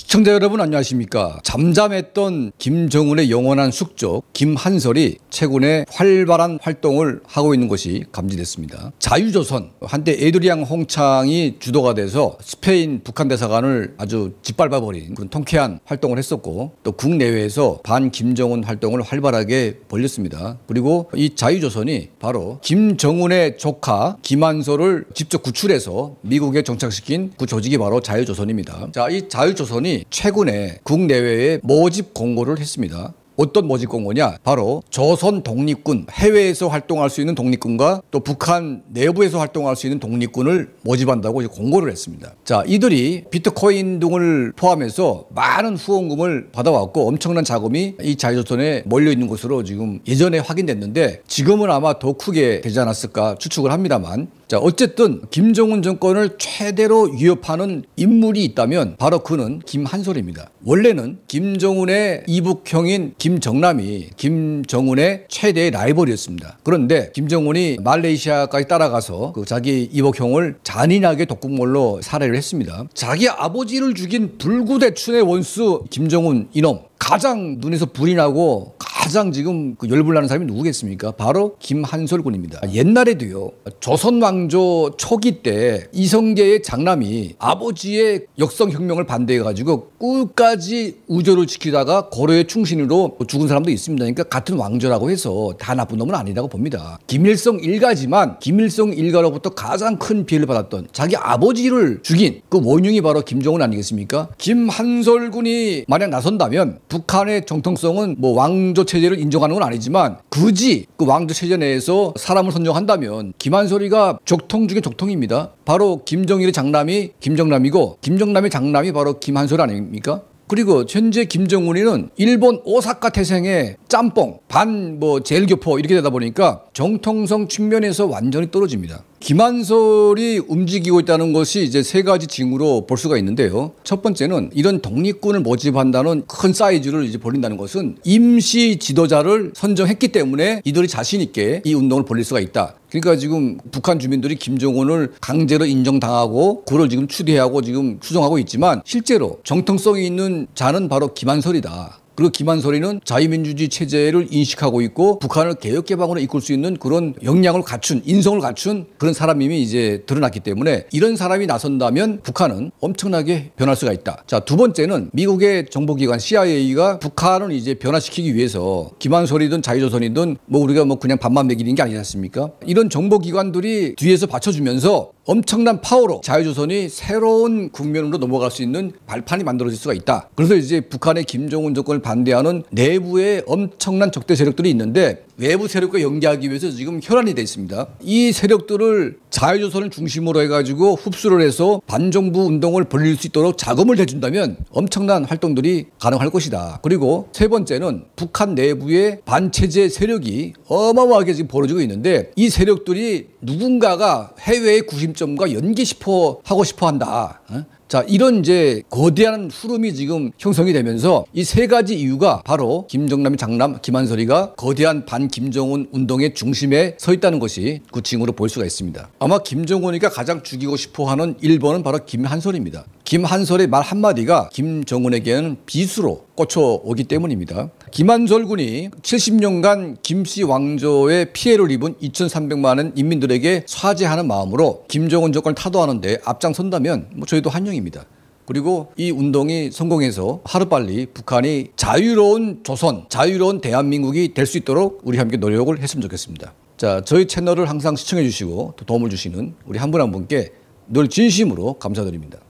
시청자 여러분 안녕하십니까 잠잠했던 김정은의 영원한 숙적 김한설이 최근에 활발한 활동을 하고 있는 것이 감지됐습니다 자유조선 한때 에드리앙 홍창이 주도가 돼서 스페인 북한 대사관을 아주 짓밟아버린 그런 통쾌한 활동을 했었고 또 국내외에서 반 김정은 활동을 활발하게 벌렸습니다 그리고 이 자유조선이 바로 김정은의 조카 김한설을 직접 구출해서 미국에 정착시킨 그 조직이 바로 자유조선입니다 자 이 자유조선이 사람이 최근에 국내외에 모집 공고를 했습니다. 어떤 모집 공고냐? 바로 조선 독립군, 해외에서 활동할 수 있는 독립군과 또 북한 내부에서 활동할 수 있는 독립군을 모집한다고 공고를 했습니다. 자, 이들이 비트코인 등을 포함해서 많은 후원금을 받아왔고 엄청난 자금이 이 자유조선에 몰려있는 것으로 지금 예전에 확인됐는데 지금은 아마 더 크게 되지 않았을까 추측을 합니다만 자, 어쨌든 김정은 정권을 최대로 위협하는 인물이 있다면 바로 그는 김한솔입니다. 원래는 김정은의 이북형인 김정남이 김정은의 최대 라이벌이었습니다. 그런데 김정은이 말레이시아까지 따라가서 그 자기 이북형을 잔인하게 독극물로 살해를 했습니다. 자기 아버지를 죽인 불구대춘의 원수 김정은 이놈 가장 눈에서 불이 나고 가장 지금 그 열불나는 사람이 누구겠습니까? 바로 김한솔 군입니다. 옛날에도요 조선왕조 초기 때 이성계의 장남이 아버지의 역성혁명을 반대해가지고 꿀까지 우조를 지키다가 고려의 충신으로 죽은 사람도 있습니다. 그러니까 같은 왕조라고 해서 다 나쁜 놈은 아니라고 봅니다. 김일성 일가지만 김일성 일가로부터 가장 큰 피해를 받았던 자기 아버지를 죽인 그 원흉이 바로 김정은 아니겠습니까? 김한솔 군이 만약 나선다면 북한의 정통성은 뭐 왕조 체제를 인정하는 건 아니지만 굳이 그 왕조 체제 내에서 사람을 선정한다면 김한솔이가 족통 중에 족통입니다. 바로 김정일의 장남이 김정남이고 김정남의 장남이 바로 김한솔 아닙니까? 그리고 현재 김정은이는 일본 오사카 태생의 짬뽕 반뭐 제일교포 이렇게 되다 보니까 정통성 측면에서 완전히 떨어집니다. 기만설이 움직이고 있다는 것이 이제 세 가지 징후로 볼 수가 있는데요. 첫 번째는 이런 독립군을 모집한다는 큰 사이즈를 이제 벌린다는 것은 임시 지도자를 선정했기 때문에 이들이 자신 있게 이 운동을 벌릴 수가 있다. 그러니까 지금 북한 주민들이 김정은을 강제로 인정당하고 그를 지금 추대하고 지금 추정하고 있지만 실제로 정통성이 있는 자는 바로 김한설이다 그리고 김한솔이는 자유민주주의 체제를 인식하고 있고 북한을 개혁개방으로 이끌 수 있는 그런 역량을 갖춘 인성을 갖춘 그런 사람임이 이제 드러났기 때문에 이런 사람이 나선다면 북한은 엄청나게 변할 수가 있다. 자 두 번째는 미국의 정보기관 CIA가 북한을 이제 변화시키기 위해서 김한솔이든 자유조선이든 뭐 우리가 뭐 그냥 밥만 먹이는 게 아니지 않습니까? 이런 정보기관들이 뒤에서 받쳐주면서 엄청난 파워로 자유조선이 새로운 국면으로 넘어갈 수 있는 발판이 만들어질 수가 있다. 그래서 이제 북한의 김정은 조건을 반대하는 내부의 엄청난 적대 세력들이 있는데 외부 세력과 연계하기 위해서 지금 혈안이 돼 있습니다. 이 세력들을 자유조선을 중심으로 해가지고 흡수를 해서 반정부 운동을 벌릴 수 있도록 자금을 대준다면 엄청난 활동들이 가능할 것이다. 그리고 세 번째는 북한 내부의 반체제 세력이 어마어마하게 지금 벌어지고 있는데 이 세력들이 누군가가 해외의 구심점과 연기 싶어 하고 싶어 한다. 어? 자, 이런 이제 거대한 흐름이 지금 형성이 되면서 이 세 가지 이유가 바로 김정남의 장남 김한설이가 거대한 반 김정은 운동의 중심에 서 있다는 것이 그 징후로 볼 수가 있습니다. 아마 김정은이가 가장 죽이고 싶어 하는 1번은 바로 김한설입니다. 김한설의 말 한마디가 김정은에게는 비수로 꽂혀오기 때문입니다. 김한솔 군이 70년간 김씨 왕조의 피해를 입은 2,300만 원 인민들에게 사죄하는 마음으로 김정은 정권을 타도하는데 앞장선다면 뭐 저희도 환영입니다. 그리고 이 운동이 성공해서 하루빨리 북한이 자유로운 조선, 자유로운 대한민국이 될 수 있도록 우리 함께 노력을 했으면 좋겠습니다. 자, 저희 채널을 항상 시청해 주시고 도움을 주시는 우리 한 분한 한 분께 늘 진심으로 감사드립니다.